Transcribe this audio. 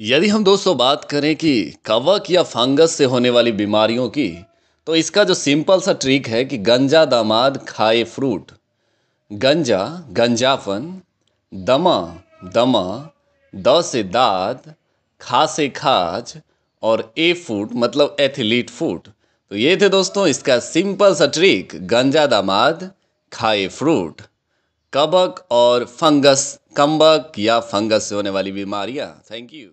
यदि हम दोस्तों बात करें कि कवक या फंगस से होने वाली बीमारियों की तो इसका जो सिंपल सा ट्रिक है कि गंजा दामाद खाए फ्रूट गंजा गंजाफन दमा दमा द से दाद खा से खाज और ए फूड मतलब एथलीट फूड तो ये थे दोस्तों इसका सिंपल सा ट्रिक गंजा दामाद खाए फ्रूट कबक और फंगस कम्बक या फंगस से होने वाली बीमारियाँ थैंक यू